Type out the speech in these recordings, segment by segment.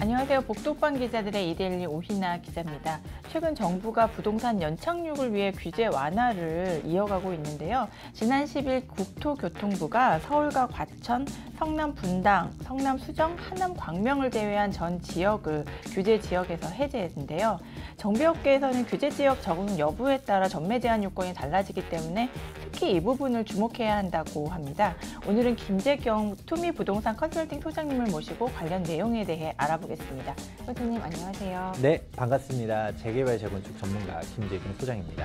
안녕하세요. 복독방 기자들의 이데일리 오희나 기자입니다. 최근 정부가 부동산 연착륙을 위해 규제 완화를 이어가고 있는데요. 지난 10일 국토교통부가 서울과 과천, 성남 분당, 성남 수정, 하남 광명을 제외한 전 지역을 규제 지역에서 해제했는데요. 정비업계에서는 규제 지역 적응 여부에 따라 전매 제한 요건이 달라지기 때문에 특히 이 부분을 주목해야 한다고 합니다. 오늘은 김재경 투미 부동산 컨설팅 소장님을 모시고 관련 내용에 대해 알아보겠습니다. 소장님 안녕하세요. 네, 반갑습니다. 재개발 재건축 전문가 김재경 소장입니다.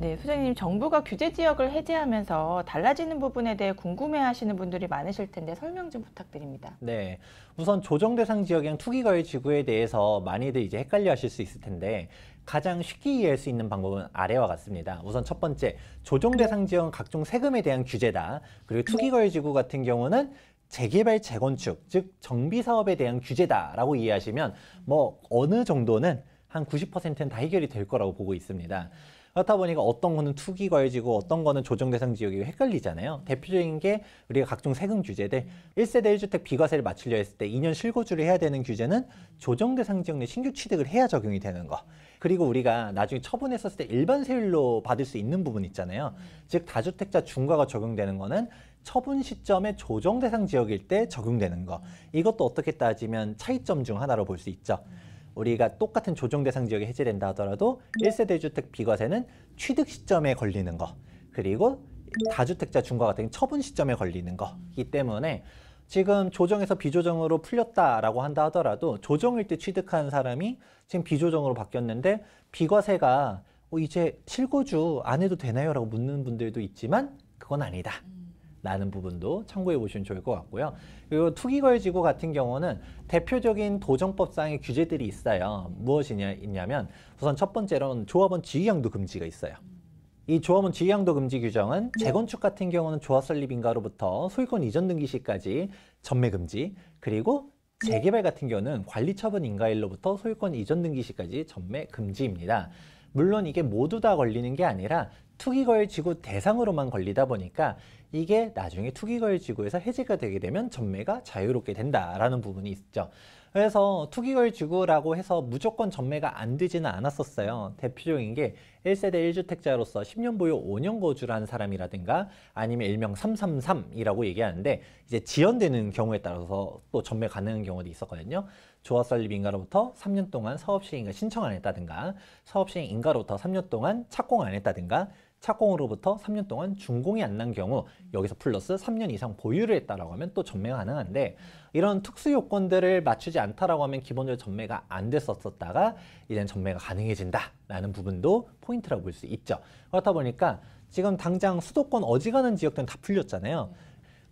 네, 소장님 정부가 규제 지역을 해제하면서 달라지는 부분에 대해 궁금해하시는 분들이 많으실 텐데 설명 좀 부탁드립니다. 네, 우선 조정 대상 지역이랑 투기거래 지구에 대해서 많이들 이제 헷갈려하실 수 있을 텐데 가장 쉽게 이해할 수 있는 방법은 아래와 같습니다. 우선 첫 번째, 조정 대상 지역은 각종 세금에 대한 규제다. 그리고 투기거래 네. 지구 같은 경우는 재개발, 재건축, 즉 정비 사업에 대한 규제다라고 이해하시면 뭐 어느 정도는 한 90%는 다 해결이 될 거라고 보고 있습니다. 그렇다 보니까 어떤 거는 투기 과외지고 어떤 거는 조정 대상 지역이 헷갈리잖아요. 대표적인 게 우리가 각종 세금 규제들 1세대1주택 비과세를 맞추려 했을 때2년 실거주를 해야 되는 규제는 조정 대상 지역 내 신규 취득을 해야 적용이 되는 거. 그리고 우리가 나중에 처분했었을 때 일반 세율로 받을 수 있는 부분 있잖아요. 즉 다주택자 중과가 적용되는 거는 처분 시점에 조정 대상 지역일 때 적용되는 거. 이것도 어떻게 따지면 차이점 중 하나로 볼 수 있죠. 우리가 똑같은 조정 대상 지역이 해제된다 하더라도 1세대 주택 비과세는 취득 시점에 걸리는 거 그리고 다주택자 중과 같은 처분 시점에 걸리는 거이기 때문에 지금 조정에서 비조정으로 풀렸다라고 한다 하더라도 조정일 때 취득한 사람이 지금 비조정으로 바뀌었는데 비과세가 어, 이제 실거주 안 해도 되나요? 라고 묻는 분들도 있지만 그건 아니다. 음. 라는 부분도 참고해 보시면 좋을 것 같고요. 그리고 투기걸 지구 같은 경우는 대표적인 도정법상의 규제들이 있어요. 무엇이냐 있냐면 우선 첫 번째로는 조합원 지휘양도 금지가 있어요. 이 조합원 지휘양도 금지 규정은 네. 재건축 같은 경우는 조합 설립인가로부터 소유권 이전 등기 시까지 전매 금지 그리고 네. 재개발 같은 경우는 관리처분 인가일로부터 소유권 이전 등기 시까지 전매 금지입니다. 물론 이게 모두 다 걸리는 게 아니라 투기거래 지구 대상으로만 걸리다 보니까 이게 나중에 투기거래 지구에서 해지가 되게 되면 전매가 자유롭게 된다라는 부분이 있죠. 그래서 투기거래 지구라고 해서 무조건 전매가 안 되지는 않았었어요. 대표적인 게 1세대 1주택자로서 10년 보유 5년 거주라는 사람이라든가 아니면 일명 333이라고 얘기하는데 이제 지연되는 경우에 따라서 또 전매 가능한 경우도 있었거든요. 조합 설립 인가로부터 3년 동안 사업 시행인가 신청 안 했다든가 사업 시행 인가로부터 3년 동안 착공 안 했다든가 착공으로부터 3년 동안 준공이 안 난 경우 여기서 플러스 3년 이상 보유를 했다라고 하면 또 전매가 가능한데 이런 특수 요건들을 맞추지 않다라고 하면 기본적으로 전매가 안 됐었다가 었 이젠 전매가 가능해진다라는 부분도 포인트라고 볼 수 있죠. 그렇다 보니까 지금 당장 수도권 어지간한 지역들은 다 풀렸잖아요.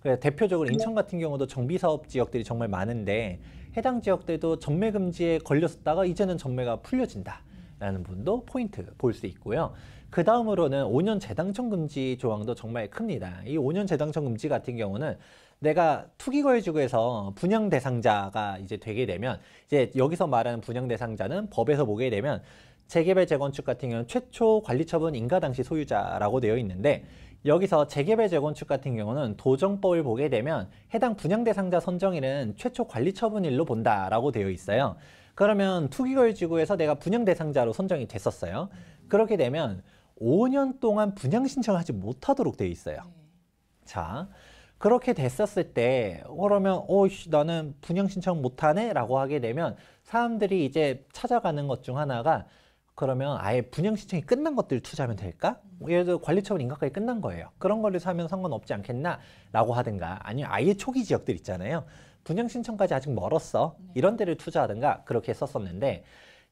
그래서 대표적으로 인천 같은 경우도 정비사업 지역들이 정말 많은데 해당 지역들도 전매 금지에 걸렸었다가 이제는 전매가 풀려진다. 라는 분도 포인트 볼 수 있고요. 그 다음으로는 5년 재당첨 금지 조항도 정말 큽니다. 이 5년 재당첨 금지 같은 경우는 내가 투기거래주에서 분양 대상자가 이제 되게 되면 이제 여기서 말하는 분양 대상자는 법에서 보게 되면 재개발 재건축 같은 경우는 최초 관리처분 인가 당시 소유자라고 되어 있는데 여기서 재개발 재건축 같은 경우는 도정법을 보게 되면 해당 분양 대상자 선정일은 최초 관리처분일로 본다라고 되어 있어요. 그러면 투기거래 지구에서 내가 분양 대상자로 선정이 됐었어요. 그렇게 되면 5년 동안 분양 신청하지 못하도록 돼 있어요. 네. 자, 그렇게 됐었을 때 그러면 오씨 나는 분양 신청 못하네 라고 하게 되면 사람들이 이제 찾아가는 것 중 하나가 그러면 아예 분양 신청이 끝난 것들 을 투자하면 될까? 뭐 예를 들어 관리처분 인가까지 끝난 거예요. 그런 걸로 사면 상관없지 않겠나? 라고 하든가 아니면 아예 초기 지역들 있잖아요. 분양 신청까지 아직 멀었어. 네. 이런 데를 투자하든가 그렇게 했었었는데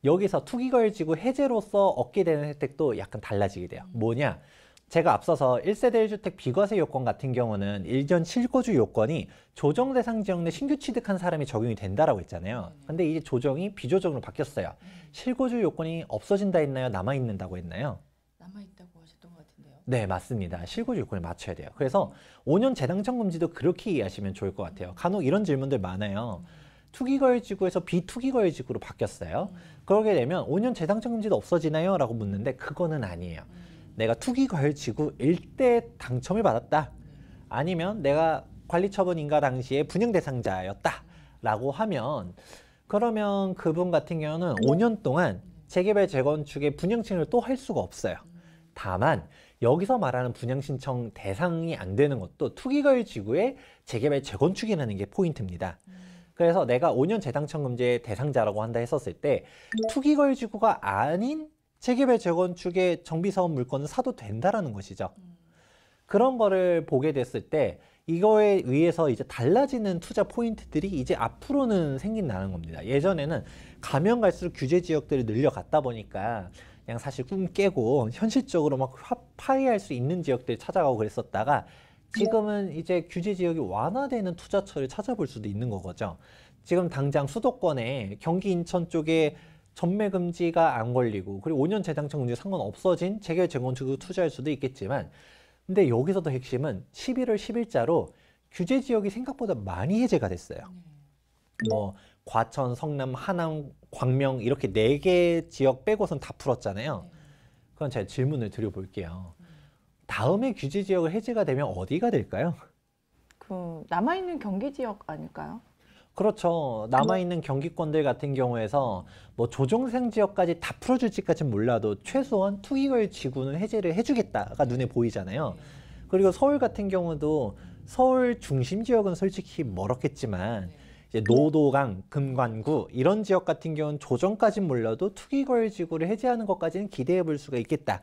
여기서 투기걸 지구 해제로서 얻게 되는 혜택도 약간 달라지게 돼요. 음. 뭐냐? 제가 앞서서 1세대 1주택 비과세 요건 같은 경우는 일전 실거주 요건이 조정 대상 지역 내 신규 취득한 사람이 적용이 된다라고 했잖아요. 네. 근데 이제 조정이 비조정으로 바뀌었어요. 실거주 음. 요건이 없어진다 했나요? 남아있는다고 했나요? 남아있다고 네, 맞습니다. 실고주 요건에 맞춰야 돼요. 그래서 5년 재당첨 금지도 그렇게 이해하시면 좋을 것 같아요. 간혹 이런 질문들 많아요. 투기거래지구에서 비투기거래지구로 바뀌었어요. 그러게 되면 5년 재당첨 금지도 없어지나요? 라고 묻는데 그거는 아니에요. 내가 투기거래지구 일대 당첨을 받았다. 아니면 내가 관리처분인가 당시에 분양 대상자였다. 라고 하면 그러면 그분 같은 경우는 5년 동안 재개발 재건축의 분양층을 또 할 수가 없어요. 다만 여기서 말하는 분양 신청 대상이 안 되는 것도 투기거일 지구의 재개발 재건축이라는 게 포인트입니다. 그래서 내가 5년 재당첨금제 대상자라고 한다 했었을 때 투기거일 지구가 아닌 재개발 재건축의 정비사업 물건을 사도 된다라는 것이죠. 그런 거를 보게 됐을 때 이거에 의해서 이제 달라지는 투자 포인트들이 이제 앞으로는 생긴다는 겁니다. 예전에는 가면 갈수록 규제 지역들을 늘려갔다 보니까 그냥 사실 꿈 깨고 현실적으로 막 화, 파해할 수 있는 지역들 찾아가고 그랬었다가 네. 지금은 이제 규제 지역이 완화되는 투자처를 찾아볼 수도 있는 거죠. 지금 당장 수도권에 경기 인천 쪽에 전매 금지가 안 걸리고 그리고 5년 재당첨 금지 상관 없어진 재결 재건축으로 투자할 수도 있겠지만 근데 여기서 도 핵심은 11월 10일자로 규제 지역이 생각보다 많이 해제가 됐어요. 네. 뭐 과천, 성남, 하남, 광명 이렇게 네 개 지역 빼고선 다 풀었잖아요. 네. 그건 제가 질문을 드려볼게요. 다음에 규제 지역을 해제가 되면 어디가 될까요? 그 남아 있는 경기 지역 아닐까요? 그렇죠. 남아있는 경기권들 같은 경우에서 뭐 조정생 지역까지 다 풀어줄지까지는 몰라도 최소한 투기걸 지구는 해제를 해주겠다가 눈에 보이잖아요. 네. 그리고 서울 같은 경우도 서울 중심 지역은 솔직히 멀었겠지만 네. 노도강, 금관구 이런 지역 같은 경우는 조정까지 물려도 투기거래 지구를 해제하는 것까지는 기대해 볼 수가 있겠다.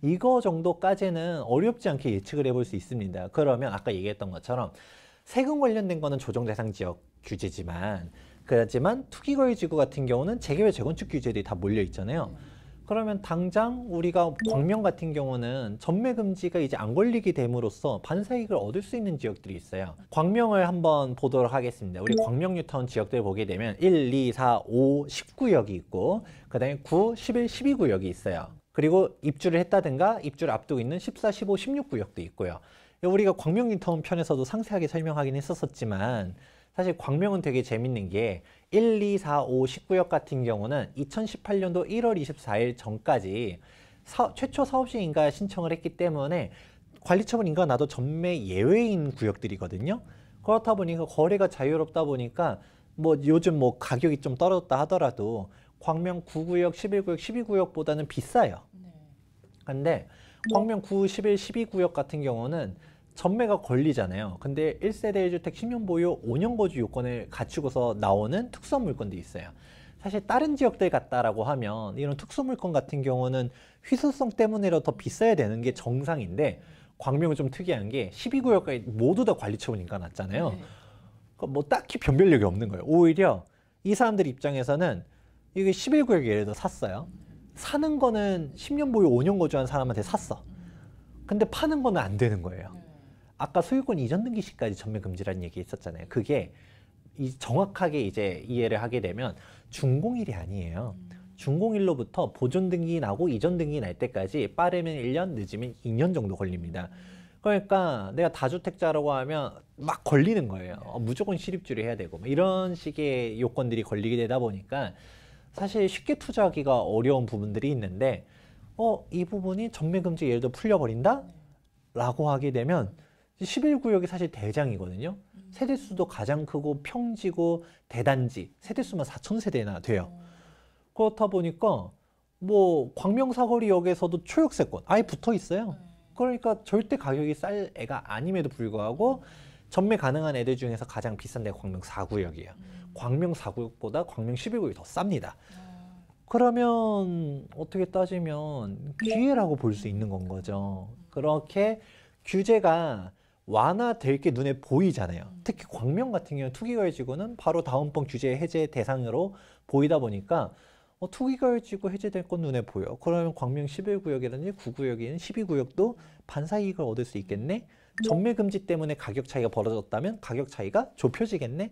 네. 이거 정도까지는 어렵지 않게 예측을 해 볼 수 있습니다. 그러면 아까 얘기했던 것처럼 세금 관련된 거는 조정 대상 지역 규제지만 그렇지만 투기거래 지구 같은 경우는 재개발 재건축 규제들이 다 몰려 있잖아요. 네. 그러면 당장 우리가 광명 같은 경우는 전매 금지가 이제 안 걸리게 됨으로써 반사익을 얻을 수 있는 지역들이 있어요. 광명을 한번 보도록 하겠습니다. 우리 광명 뉴타운 지역들 보게 되면 1, 2, 4, 5, 19구역이 있고 그 다음에 9, 11, 12구역이 있어요. 그리고 입주를 했다든가 입주를 앞두고 있는 14, 15, 16구역도 있고요. 우리가 광명인턴 편에서도 상세하게 설명하긴 했었지만 사실 광명은 되게 재밌는 게 1, 2, 4, 5, 19역 같은 경우는 2018년도 1월 24일 전까지 사, 최초 사업시 인가 신청을 했기 때문에 관리처분 인가 나도 전매 예외인 구역들이거든요. 그렇다 보니까 거래가 자유롭다 보니까 뭐 요즘 뭐 가격이 좀 떨어졌다 하더라도 광명 9구역, 11구역, 12구역보다는 비싸요. 네. 근데 뭐 광명 9, 11, 12구역 같은 경우는 전매가 걸리잖아요. 근데 1세대 1주택 10년 보유 5년 거주 요건을 갖추고서 나오는 특수한 물건도 있어요. 사실 다른 지역들 같다라고 하면 이런 특수 물건 같은 경우는 휘소성 때문에라도 더 비싸야 되는 게 정상인데 광명은 좀 특이한 게 12구역까지 모두 다 관리처분 인가났잖아요. 네. 그러니까 뭐 딱히 변별력이 없는 거예요. 오히려 이 사람들 입장에서는 이게 11구역 예를 들어 샀어요. 사는 거는 10년 보유 5년 거주한 사람한테 샀어. 근데 파는 거는 안 되는 거예요. 네. 아까 소유권 이전 등기 시까지 전면 금지라는 얘기 있었잖아요. 그게 이 정확하게 이제 이해를 하게 되면 준공일이 아니에요. 음. 준공일로부터 보존 등기 나고 이전 등기 날 때까지 빠르면 1년, 늦으면 2년 정도 걸립니다. 그러니까 내가 다주택자라고 하면 막 걸리는 거예요. 어, 무조건 실입주를 해야 되고 뭐 이런 식의 요건들이 걸리게 되다 보니까 사실 쉽게 투자하기가 어려운 부분들이 있는데 어, 이 부분이 전매금지 예를 들어 풀려버린다? 라고 하게 되면 11구역이 사실 대장이거든요. 음. 세대수도 가장 크고 평지고 대단지 세대수만 4천 세대나 돼요. 음. 그렇다 보니까 뭐 광명사거리역에서도 초역세권 아예 붙어 있어요. 음. 그러니까 절대 가격이 쌀 애가 아님에도 불구하고 전매 가능한 애들 중에서 가장 비싼 데가 음. 광명 사구역이에요 광명 사구역보다 광명 11구역이 더 쌉니다. 어. 그러면 어떻게 따지면 네. 기회라고 볼 수 있는 건 거죠. 그렇게 규제가 완화될 게 눈에 보이잖아요. 음. 특히 광명 같은 경우는 투기과열지구는 바로 다운번 규제 해제 대상으로 보이다 보니까 어, 투기과열지구 해제될 건 눈에 보여. 그러면 광명 11구역이라든지 9구역인 12구역도 반사이익을 얻을 수 있겠네. 네. 전매금지 때문에 가격 차이가 벌어졌다면 가격 차이가 좁혀지겠네.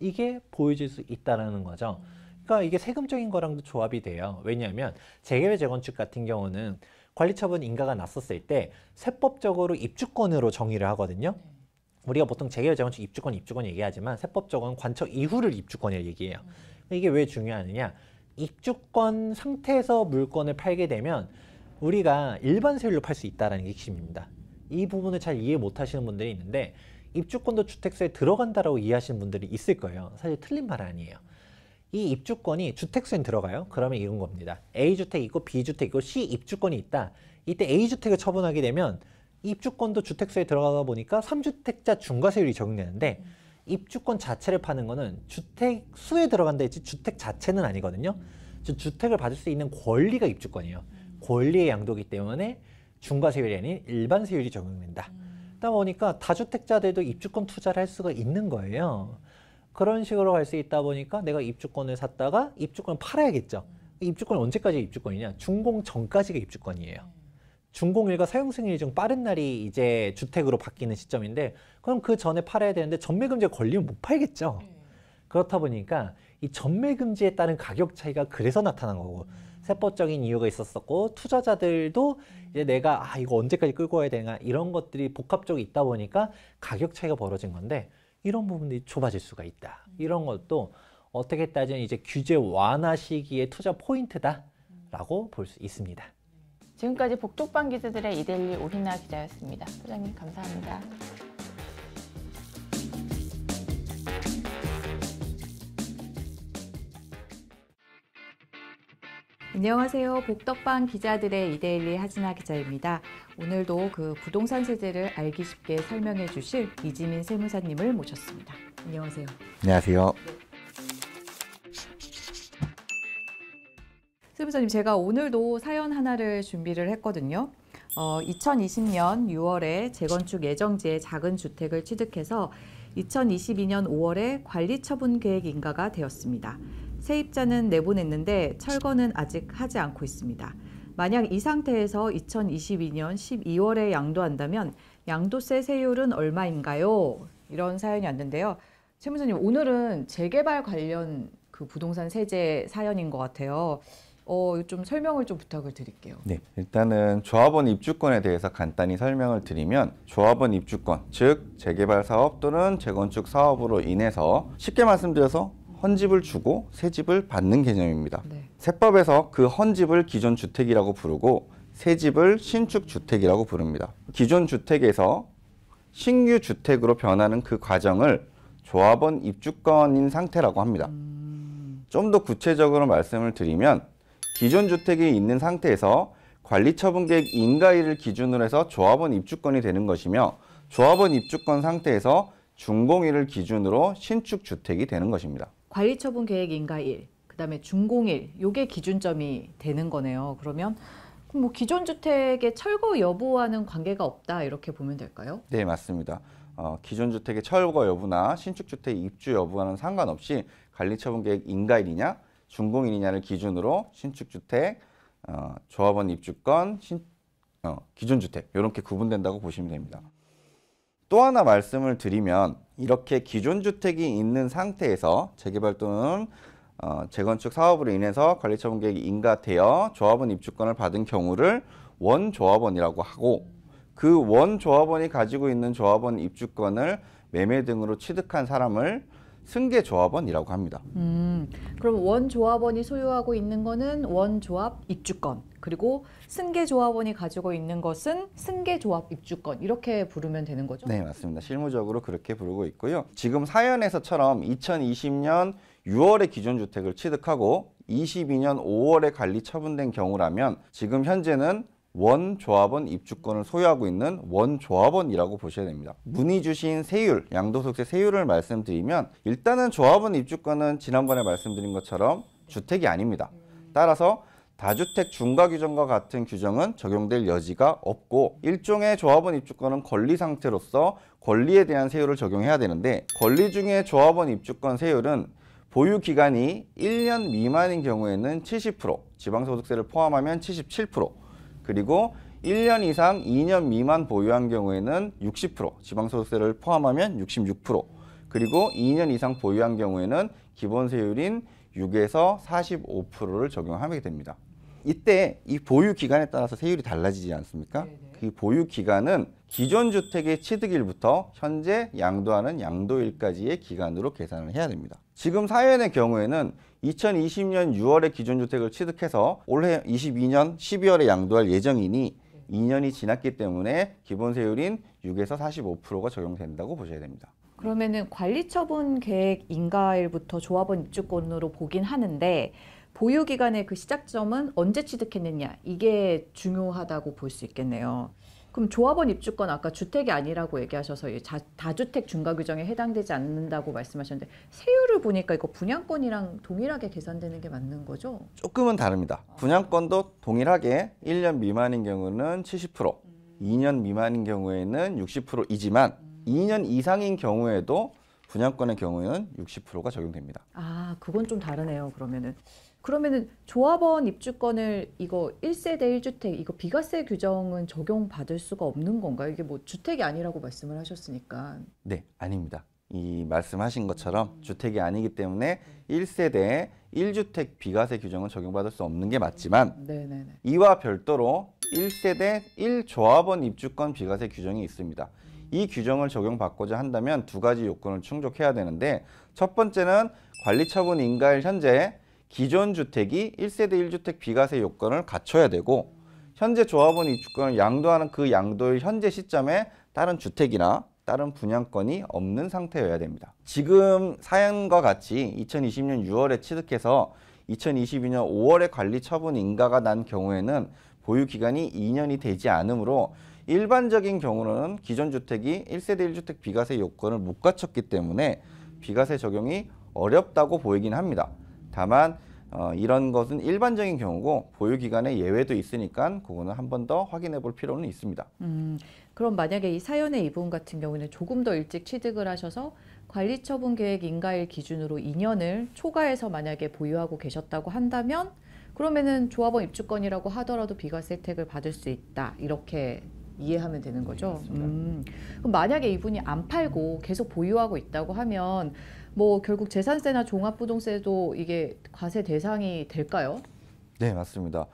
이게 보여질 수 있다는 라 거죠. 음. 그러니까 이게 세금적인 거랑도 조합이 돼요. 왜냐하면 재개발 재건축 같은 경우는 관리처분 인가가 났었을 때 세법적으로 입주권으로 정의를 하거든요. 네. 우리가 보통 재개발재건축 입주권 입주권 얘기하지만 세법적은 관청 이후를 입주권을 얘기해요. 음. 이게 왜 중요하느냐? 입주권 상태에서 물건을 팔게 되면 우리가 일반 세율로 팔 수 있다라는 게 핵심입니다. 이 부분을 잘 이해 못 하시는 분들이 있는데 입주권도 주택세에 들어간다라고 이해하시는 분들이 있을 거예요. 사실 틀린 말 아니에요. 이 입주권이 주택수에 들어가요. 그러면 이런 겁니다. A주택 있고 B주택 있고 C입주권이 있다. 이때 A주택을 처분하게 되면 입주권도 주택수에 들어가다 보니까 3주택자 중과세율이 적용되는데 음. 입주권 자체를 파는 거는 주택 수에 들어간다 했지 주택 자체는 아니거든요. 즉 주택을 받을 수 있는 권리가 입주권이에요. 음. 권리의 양도기 때문에 중과세율이 아닌 일반세율이 적용된다. 음. 그러다 보니까 다주택자들도 입주권 투자를 할 수가 있는 거예요. 그런 식으로 갈 수 있다 보니까 내가 입주권을 샀다가 입주권을 팔아야겠죠. 입주권 언제까지 입주권이냐? 준공 전까지가 입주권이에요. 준공일과 사용승일 중 빠른 날이 이제 주택으로 바뀌는 시점인데 그럼 그 전에 팔아야 되는데 전매금제 걸리면 못 팔겠죠. 네. 그렇다 보니까 이 전매금지에 따른 가격 차이가 그래서 나타난 거고 세법적인 이유가 있었었고 투자자들도 이제 내가 아 이거 언제까지 끌고 와야 되나 이런 것들이 복합적으로 있다 보니까 가격 차이가 벌어진 건데 이런 부분들이 좁아질 수가 있다. 음. 이런 것도 어떻게 따지면 이제 규제 완화 시기의 투자 포인트다라고 볼 수 있습니다. 네. 지금까지 복독방 기자들의 이데리 오희나 기자였습니다. 소장님 감사합니다. 안녕하세요. 복덕방 기자들의 이데일리 하진아 기자입니다. 오늘도 그 부동산 세제를 알기 쉽게 설명해 주실 이지민 세무사님을 모셨습니다. 안녕하세요. 안녕하세요. 세무사님, 제가 오늘도 사연 하나를 준비를 했거든요. 어, 2020년 6월에 재건축 예정지에 작은 주택을 취득해서 2022년 5월에 관리처분 계획 인가가 되었습니다. 세입자는 내보냈는데 철거는 아직 하지 않고 있습니다. 만약 이 상태에서 2022년 12월에 양도한다면 양도세 세율은 얼마인가요? 이런 사연이 왔는데요. 최무선님 오늘은 재개발 관련 그 부동산 세제 사연인 것 같아요. 어, 좀 설명을 좀 부탁을 드릴게요. 네, 일단은 조합원 입주권에 대해서 간단히 설명을 드리면 조합원 입주권, 즉 재개발 사업 또는 재건축 사업으로 인해서 쉽게 말씀드려서 헌집을 주고 새집을 받는 개념입니다. 네. 세법에서 그 헌집을 기존 주택이라고 부르고 새집을 신축 주택이라고 부릅니다. 기존 주택에서 신규 주택으로 변하는 그 과정을 조합원 입주권인 상태라고 합니다. 음... 좀더 구체적으로 말씀을 드리면 기존 주택이 있는 상태에서 관리처분계획 인가일을 기준으로 해서 조합원 입주권이 되는 것이며 조합원 입주권 상태에서 준공일을 기준으로 신축 주택이 되는 것입니다. 관리처분 계획 인가 1, 그 다음에 준공일, 요게 기준점이 되는 거네요. 그러면 뭐 기존 주택의 철거 여부와는 관계가 없다 이렇게 보면 될까요? 네, 맞습니다. 어, 기존 주택의 철거 여부나 신축 주택 입주 여부와는 상관없이 관리처분 계획 인가일이냐 준공일이냐를 기준으로 신축 주택, 어, 조합원 입주권, 신, 어, 기존 주택 이렇게 구분된다고 보시면 됩니다. 또 하나 말씀을 드리면 이렇게 기존 주택이 있는 상태에서 재개발 또는 어, 재건축 사업으로 인해서 관리처분 계획이 인가되어 조합원 입주권을 받은 경우를 원조합원이라고 하고 그 원조합원이 가지고 있는 조합원 입주권을 매매 등으로 취득한 사람을 승계조합원이라고 합니다. 음, 그럼 원조합원이 소유하고 있는 거는 원조합 입주권 그리고 승계조합원이 가지고 있는 것은 승계조합 입주권 이렇게 부르면 되는 거죠? 네 맞습니다. 실무적으로 그렇게 부르고 있고요. 지금 사연에서처럼 2020년 6월에 기존주택을 취득하고 22년 5월에 관리 처분된 경우라면 지금 현재는 원조합원 입주권을 소유하고 있는 원조합원이라고 보셔야 됩니다. 문의 주신 세율, 양도소득세 세율을 말씀드리면 일단은 조합원 입주권은 지난번에 말씀드린 것처럼 주택이 아닙니다. 따라서 다주택 중과 규정과 같은 규정은 적용될 여지가 없고 일종의 조합원 입주권은 권리 상태로서 권리에 대한 세율을 적용해야 되는데 권리 중에 조합원 입주권 세율은 보유 기간이 1년 미만인 경우에는 70%, 지방소득세를 포함하면 77%, 그리고 1년 이상 2년 미만 보유한 경우에는 60% 지방소득세를 포함하면 66% 그리고 2년 이상 보유한 경우에는 기본세율인 6에서 45%를 적용하게 됩니다. 이때 이 보유 기간에 따라서 세율이 달라지지 않습니까? 네네. 네. 그 보유 기간은 기존 주택의 취득일부터 현재 양도하는 양도일까지의 기간으로 계산을 해야 됩니다. 지금 사연의 경우에는 2020년 6월에 기존주택을 취득해서 올해 22년 12월에 양도할 예정이니 2년이 지났기 때문에 기본세율인 6에서 45%가 적용된다고 보셔야 됩니다. 그러면 관리처분 계획 인가일부터 조합원 입주권으로 보긴 하는데 보유 기간의 그 시작점은 언제 취득했느냐 이게 중요하다고 볼 수 있겠네요. 그럼 조합원 입주권 아까 주택이 아니라고 얘기하셔서 자, 다주택 중과 규정에 해당되지 않는다고 말씀하셨는데 세율을 보니까 이거 분양권이랑 동일하게 계산되는 게 맞는 거죠? 조금은 다릅니다. 분양권도 동일하게 1년 미만인 경우는 70%, 음. 2년 미만인 경우에는 60%이지만 음. 2년 이상인 경우에도 분양권의 경우에는 60%가 적용됩니다. 아, 그건 좀 다르네요. 그러면은 그러면은 조합원 입주권을 이거 1세대 1주택 이거 비과세 규정은 적용받을 수가 없는 건가요? 이게 뭐 주택이 아니라고 말씀을 하셨으니까. 네, 아닙니다. 이 말씀하신 것처럼 음. 주택이 아니기 때문에 1세대 1주택 비과세 규정은 적용받을 수 없는 게 맞지만 음. 이와 별도로 1세대 1조합원 입주권 비과세 규정이 있습니다. 음. 이 규정을 적용받고자 한다면 두 가지 요건을 충족해야 되는데 첫 번째는 관리처분 인가일 현재 기존 주택이 1세대 1주택 비과세 요건을 갖춰야 되고 현재 조합원 입주권을 양도하는 그 양도일 현재 시점에 다른 주택이나 다른 분양권이 없는 상태여야 됩니다. 지금 사연과 같이 2020년 6월에 취득해서 2022년 5월에 관리 처분 인가가 난 경우에는 보유 기간이 2년이 되지 않으므로 일반적인 경우는 기존 주택이 1세대 1주택 비과세 요건을 못 갖췄기 때문에 비과세 적용이 어렵다고 보이긴 합니다. 다만 어, 이런 것은 일반적인 경우고 보유 기간에 예외도 있으니까 그거는 한 번 더 확인해 볼 필요는 있습니다. 음, 그럼 만약에 이 사연의 이분 같은 경우는 조금 더 일찍 취득을 하셔서 관리 처분 계획 인가일 기준으로 2년을 초과해서 만약에 보유하고 계셨다고 한다면 그러면은 조합원 입주권이라고 하더라도 비과세 혜택을 받을 수 있다. 이렇게 이해하면 되는 네, 거죠. 네, 음, 그럼 만약에 이분이 안 팔고 계속 보유하고 있다고 하면 뭐 결국 재산세나 종합부동세도 이게 과세 대상이 될까요? 네, 맞습니다.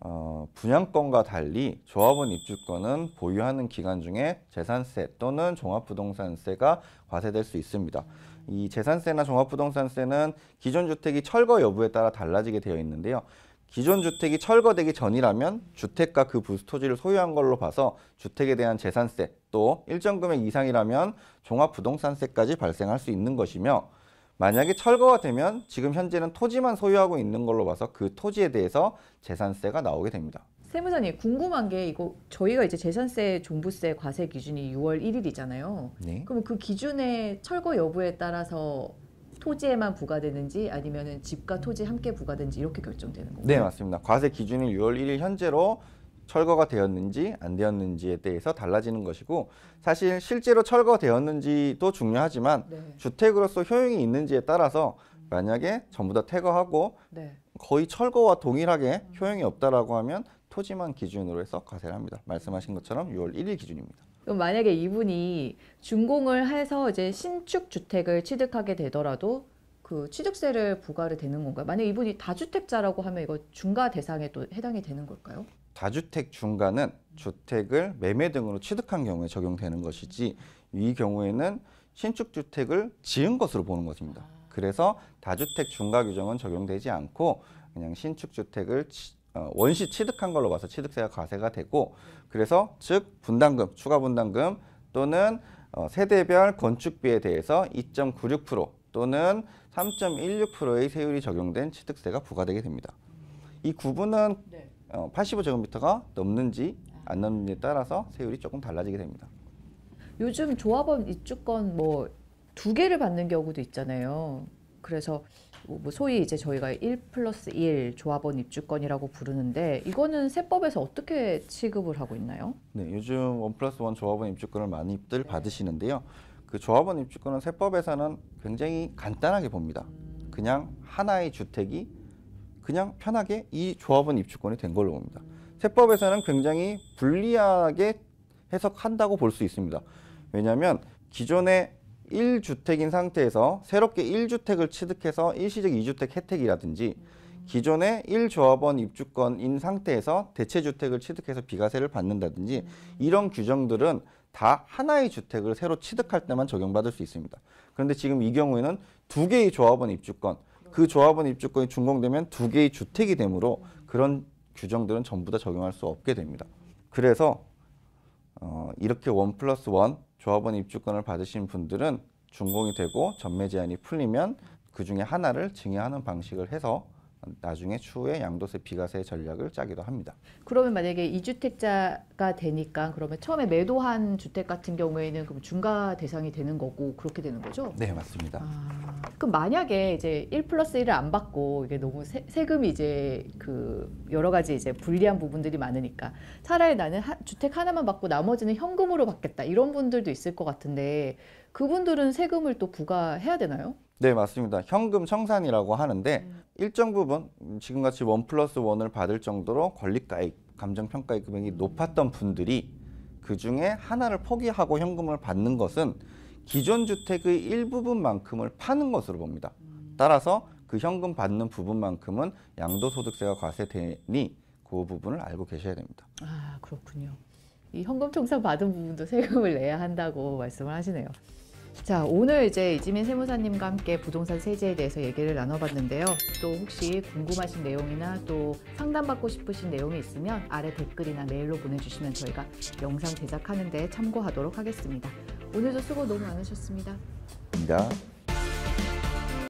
어, 분양권과 달리 조합원 입주권은 보유하는 기간 중에 재산세 또는 종합부동산세가 과세될 수 있습니다. 이 재산세나 종합부동산세는 기존 주택이 철거 여부에 따라 달라지게 되어 있는데요. 기존 주택이 철거되기 전이라면 주택과 그 부수 토지를 소유한 걸로 봐서 주택에 대한 재산세 또 일정 금액 이상이라면 종합부동산세까지 발생할 수 있는 것이며 만약에 철거가 되면 지금 현재는 토지만 소유하고 있는 걸로 봐서 그 토지에 대해서 재산세가 나오게 됩니다. 세무사님 궁금한 게 이거 저희가 이제 재산세 종부세 과세 기준이 6월 1일이잖아요. 네. 그럼 그 기준의 철거 여부에 따라서 토지에만 부과되는지 아니면은 집과 토지 함께 부과되는지 이렇게 결정되는 거예요. 네, 맞습니다. 과세 기준이 6월 1일 현재로 철거가 되었는지 안 되었는지에 대해서 달라지는 것이고 사실 실제로 철거되었는지도 중요하지만 네. 주택으로서 효용이 있는지에 따라서 만약에 전부 다 퇴거하고 네. 거의 철거와 동일하게 효용이 없다라고 하면 토지만 기준으로 해서 과세를 합니다. 말씀하신 것처럼 6월 1일 기준입니다. 그럼 만약에 이분이 준공을 해서 이제 신축 주택을 취득하게 되더라도 그 취득세를 부과를 되는 건가요? 만약 이분이 다주택자라고 하면 이거 중과 대상에 또 해당이 되는 걸까요? 다주택 중과는 주택을 매매 등으로 취득한 경우에 적용되는 것이지 이 경우에는 신축 주택을 지은 것으로 보는 것입니다. 그래서 다주택 중과 규정은 적용되지 않고 그냥 신축 주택을 어, 원시 취득한 걸로 봐서 취득세가 과세가 되고 그래서 즉 분담금, 추가 분담금 또는 어, 세대별 건축비에 대해서 2.96% 또는 3.16%의 세율이 적용된 취득세가 부과되게 됩니다. 이 구분은 네. 85제곱미터가 어, 넘는지 안 넘는지에 따라서 세율이 조금 달라지게 됩니다. 요즘 조합원 입주권 뭐 두 개를 받는 경우도 있잖아요. 그래서 뭐, 뭐 소위 이제 저희가 1 플러스 1 조합원 입주권이라고 부르는데 이거는 세법에서 어떻게 취급을 하고 있나요? 네, 요즘 1 플러스 1 조합원 입주권을 많이들 네. 받으시는데요. 그 조합원 입주권은 세법에서는 굉장히 간단하게 봅니다. 음. 그냥 하나의 주택이 그냥 편하게 이 조합원 입주권이 된 걸로 봅니다. 음. 세법에서는 굉장히 불리하게 해석한다고 볼 수 있습니다. 왜냐하면 기존에 1주택인 상태에서 새롭게 1주택을 취득해서 일시적 2주택 혜택이라든지 기존의 1조합원 입주권인 상태에서 대체주택을 취득해서 비과세를 받는다든지 이런 규정들은 다 하나의 주택을 새로 취득할 때만 적용받을 수 있습니다. 그런데 지금 이 경우에는 두 개의 조합원 입주권, 그 조합원 입주권이 준공되면 두 개의 주택이 되므로 그런 규정들은 전부 다 적용할 수 없게 됩니다. 그래서 어, 이렇게 원 플러스 원 조합원 입주권을 받으신 분들은 준공이 되고 전매 제한이 풀리면 그 중에 하나를 증여하는 방식을 해서 나중에 추후에 양도세 비과세 전략을 짜기도 합니다. 그러면 만약에 이주택자가 되니까 그러면 처음에 매도한 주택 같은 경우에는 그럼 중과 대상이 되는 거고 그렇게 되는 거죠? 네, 맞습니다. 아, 그럼 만약에 이제 1 플러스 1을 안 받고 이게 너무 세, 세금이 이제 그 여러 가지 이제 불리한 부분들이 많으니까 차라리 나는 하, 주택 하나만 받고 나머지는 현금으로 받겠다 이런 분들도 있을 것 같은데 그분들은 세금을 또 부과해야 되나요? 네, 맞습니다. 현금 청산이라고 하는데 음. 일정 부분 지금같이 원 플러스 원을 받을 정도로 권리가액, 감정평가액 금액이 음. 높았던 분들이 그중에 하나를 포기하고 현금을 받는 것은 기존 주택의 일부분만큼을 파는 것으로 봅니다. 음. 따라서 그 현금 받는 부분만큼은 양도소득세가 과세되니 그 부분을 알고 계셔야 됩니다. 아, 그렇군요. 이 현금 청산 받은 부분도 세금을 내야 한다고 말씀을 하시네요. 자, 오늘 이제 이지민 세무사님과 함께 부동산 세제에 대해서 얘기를 나눠봤는데요. 또 혹시 궁금하신 내용이나 또 상담받고 싶으신 내용이 있으면 아래 댓글이나 메일로 보내주시면 저희가 영상 제작하는 데 참고하도록 하겠습니다. 오늘도 수고 너무 많으셨습니다. 감사합니다.